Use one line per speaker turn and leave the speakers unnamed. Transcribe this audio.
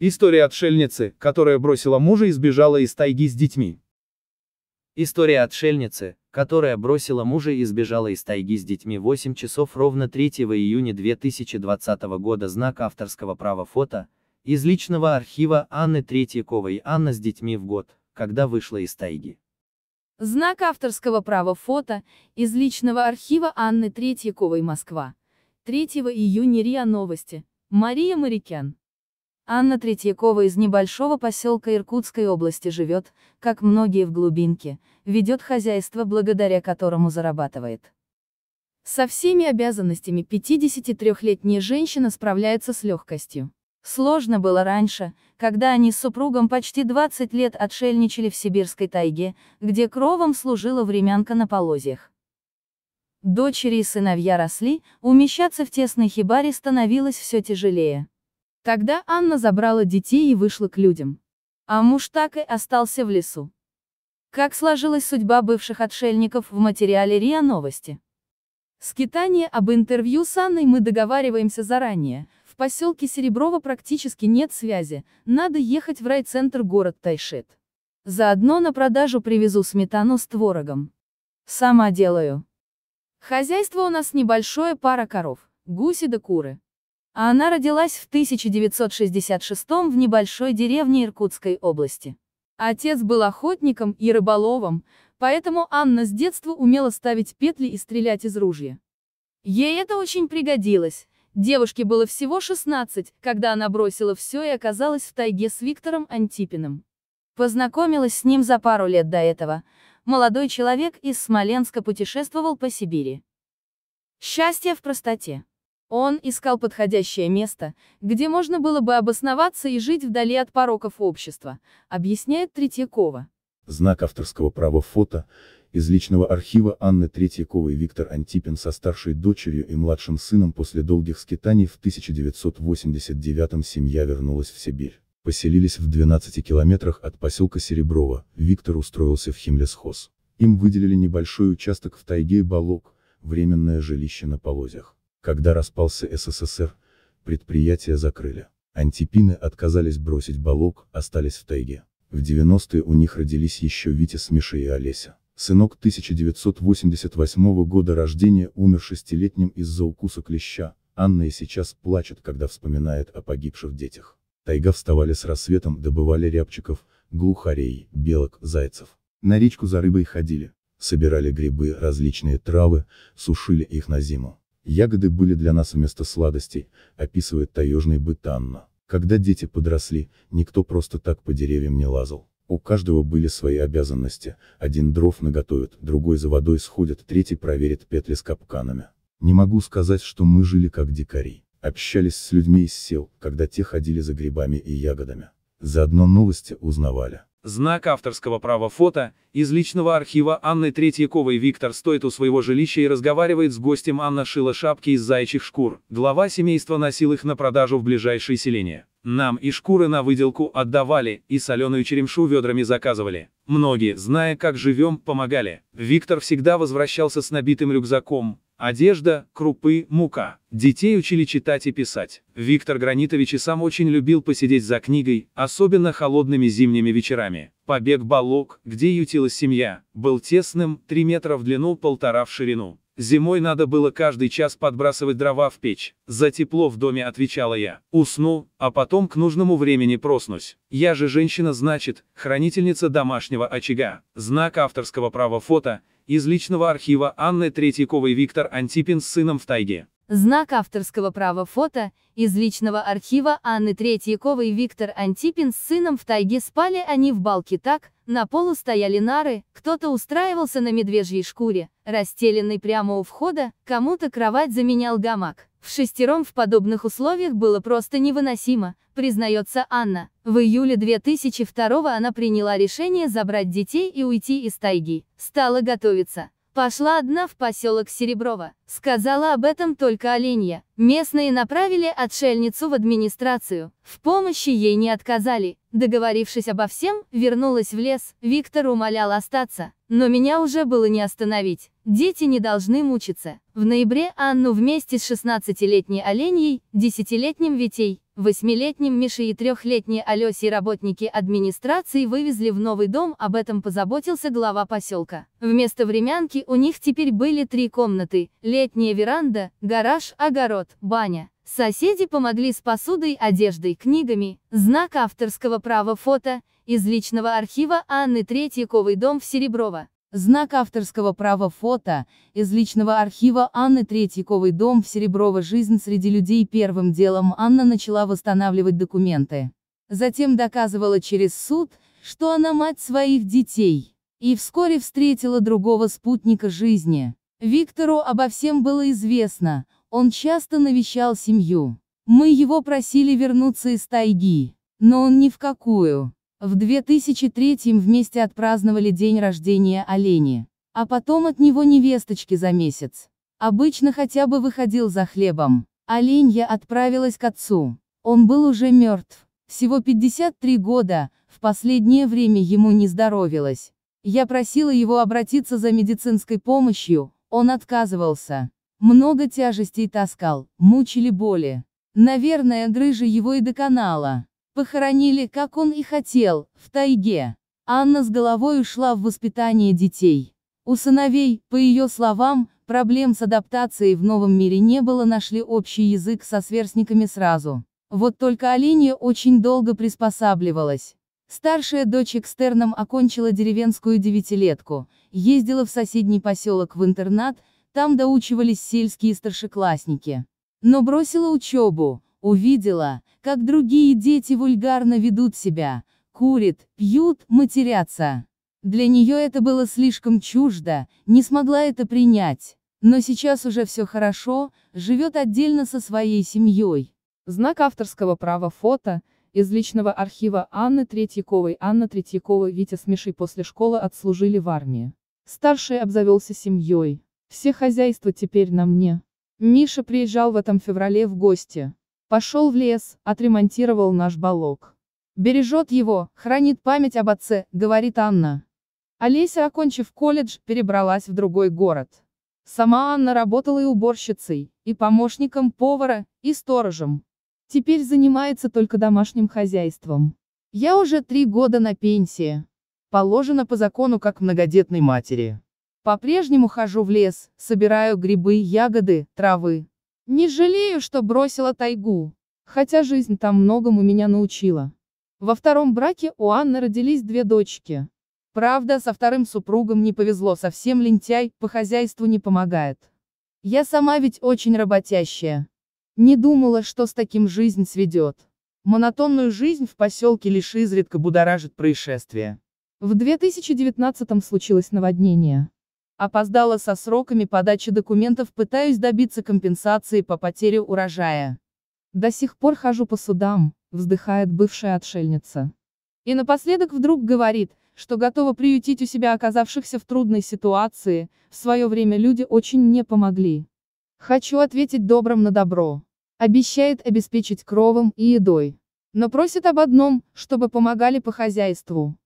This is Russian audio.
История отшельницы, которая бросила мужа и сбежала из тайги с детьми. История отшельницы, которая бросила мужа и сбежала из тайги с детьми 8 часов ровно 3 июня 2020 года знак авторского права фото, из личного архива Анны Третьяковой «Анна с детьми в год, когда вышла из тайги».
Знак авторского права фото, из личного архива Анны Третьяковой «Москва». 3 июня РИА Новости. Мария Марикян. Анна Третьякова из небольшого поселка Иркутской области живет, как многие в глубинке, ведет хозяйство, благодаря которому зарабатывает. Со всеми обязанностями 53-летняя женщина справляется с легкостью. Сложно было раньше, когда они с супругом почти 20 лет отшельничали в сибирской тайге, где кровом служила времянка на полозьях. Дочери и сыновья росли, умещаться в тесной хибаре становилось все тяжелее. Тогда Анна забрала детей и вышла к людям. А муж так и остался в лесу. Как сложилась судьба бывших отшельников в материале РИА Новости. Скитание об интервью с Анной мы договариваемся заранее. В поселке Сереброво практически нет связи, надо ехать в райцентр город Тайшет. Заодно на продажу привезу сметану с творогом. Сама делаю. Хозяйство у нас небольшое, пара коров, гуси да куры а она родилась в 1966 в небольшой деревне Иркутской области. Отец был охотником и рыболовом, поэтому Анна с детства умела ставить петли и стрелять из ружья. Ей это очень пригодилось. Девушке было всего 16, когда она бросила все и оказалась в тайге с Виктором Антипиным. Познакомилась с ним за пару лет до этого. Молодой человек из Смоленска путешествовал по Сибири. Счастье в простоте. Он искал подходящее место, где можно было бы обосноваться и жить вдали от пороков общества, объясняет Третьякова.
Знак авторского права фото из личного архива Анны Третьяковой Виктор Антипин со старшей дочерью и младшим сыном после долгих скитаний в 1989 семья вернулась в Сибирь. Поселились в 12 километрах от поселка Сереброво. Виктор устроился в химлесхоз. Им выделили небольшой участок в тайге и Балок, временное жилище на полозях. Когда распался СССР, предприятия закрыли. Антипины отказались бросить балок, остались в тайге. В 90-е у них родились еще Витя Мишей и Олеся. Сынок 1988 года рождения умер шестилетним из-за укуса клеща, Анна и сейчас плачет, когда вспоминает о погибших детях. Тайга вставали с рассветом, добывали рябчиков, глухарей, белок, зайцев. На речку за рыбой ходили, собирали грибы, различные травы, сушили их на зиму. Ягоды были для нас вместо сладостей, описывает таежный быт Анна. Когда дети подросли, никто просто так по деревьям не лазал. У каждого были свои обязанности, один дров наготовит, другой за водой сходит, третий проверит петли с капканами. Не могу сказать, что мы жили как дикари. Общались с людьми из сел, когда те ходили за грибами и ягодами. Заодно новости узнавали.
Знак авторского права фото из личного архива Анны Третьяковой Виктор стоит у своего жилища и разговаривает с гостем Анна шила шапки из заячьих шкур. Глава семейства носил их на продажу в ближайшее селение. Нам и шкуры на выделку отдавали, и соленую черемшу ведрами заказывали. Многие, зная, как живем, помогали. Виктор всегда возвращался с набитым рюкзаком, Одежда, крупы, мука. Детей учили читать и писать. Виктор Гранитович и сам очень любил посидеть за книгой, особенно холодными зимними вечерами. Побег балок, где ютилась семья, был тесным, 3 метра в длину, полтора в ширину. Зимой надо было каждый час подбрасывать дрова в печь. За тепло в доме отвечала я. Усну, а потом к нужному времени проснусь. Я же женщина значит, хранительница домашнего очага. Знак авторского права фото – из личного архива Анны Третьяковой Виктор Антипин с сыном в тайге.
Знак авторского права фото, из личного архива Анны Третьяковой Виктор Антипин с сыном в тайге спали они в балке так, на полу стояли нары, кто-то устраивался на медвежьей шкуре, расстеленной прямо у входа, кому-то кровать заменял гамак. В шестером в подобных условиях было просто невыносимо, признается Анна. В июле 2002 она приняла решение забрать детей и уйти из тайги. Стала готовиться. Пошла одна в поселок Сереброво. Сказала об этом только Оленья. Местные направили отшельницу в администрацию. В помощи ей не отказали. Договорившись обо всем, вернулась в лес. Виктор умолял остаться. Но меня уже было не остановить. Дети не должны мучиться. В ноябре Анну вместе с 16-летней Оленьей, 10-летним Витей, 8-летним Мишей и трехлетней летней Алесей работники администрации вывезли в новый дом, об этом позаботился глава поселка. Вместо времянки у них теперь были три комнаты, летняя веранда, гараж, огород, баня. Соседи помогли с посудой, одеждой, книгами, знак авторского права фото, из личного архива Анны Третьяковой дом в Сереброво. Знак авторского права фото, из личного архива Анны Третьяковой дом в Сереброво жизнь среди людей первым делом Анна начала восстанавливать документы. Затем доказывала через суд, что она мать своих детей. И вскоре встретила другого спутника жизни. Виктору обо всем было известно, он часто навещал семью. Мы его просили вернуться из тайги, но он ни в какую. В 2003 вместе отпраздновали день рождения Олени, а потом от него невесточки за месяц. Обычно хотя бы выходил за хлебом. Оленья отправилась к отцу. Он был уже мертв. Всего 53 года, в последнее время ему не здоровилось. Я просила его обратиться за медицинской помощью, он отказывался. Много тяжестей таскал, мучили боли. Наверное, грыжа его и доконала. Похоронили, как он и хотел, в тайге. Анна с головой ушла в воспитание детей. У сыновей, по ее словам, проблем с адаптацией в новом мире не было, нашли общий язык со сверстниками сразу. Вот только Алине очень долго приспосабливалась. Старшая дочь экстерном окончила деревенскую девятилетку, ездила в соседний поселок в интернат, там доучивались сельские старшеклассники. Но бросила учебу, увидела, как другие дети вульгарно ведут себя, курят, пьют, матерятся. Для нее это было слишком чуждо, не смогла это принять. Но сейчас уже все хорошо, живет отдельно со своей семьей. Знак авторского права фото из личного архива Анны Третьяковой. Анна Третьякова Витя с Мишей после школы отслужили в армии. Старший обзавелся семьей. Все хозяйства теперь на мне. Миша приезжал в этом феврале в гости. Пошел в лес, отремонтировал наш балок. Бережет его, хранит память об отце, говорит Анна. Олеся, окончив колледж, перебралась в другой город. Сама Анна работала и уборщицей, и помощником повара, и сторожем. Теперь занимается только домашним хозяйством. Я уже три года на пенсии. Положено по закону как многодетной матери. По-прежнему хожу в лес, собираю грибы, ягоды, травы. Не жалею, что бросила тайгу. Хотя жизнь там многому меня научила. Во втором браке у Анны родились две дочки. Правда, со вторым супругом не повезло, совсем лентяй, по хозяйству не помогает. Я сама ведь очень работящая. Не думала, что с таким жизнь сведет. Монотонную жизнь в поселке лишь изредка будоражит происшествие. В 2019 случилось наводнение. Опоздала со сроками подачи документов, пытаюсь добиться компенсации по потере урожая. До сих пор хожу по судам, вздыхает бывшая отшельница. И напоследок вдруг говорит, что готова приютить у себя оказавшихся в трудной ситуации, в свое время люди очень мне помогли. Хочу ответить добром на добро. Обещает обеспечить кровом и едой. Но просит об одном, чтобы помогали по хозяйству.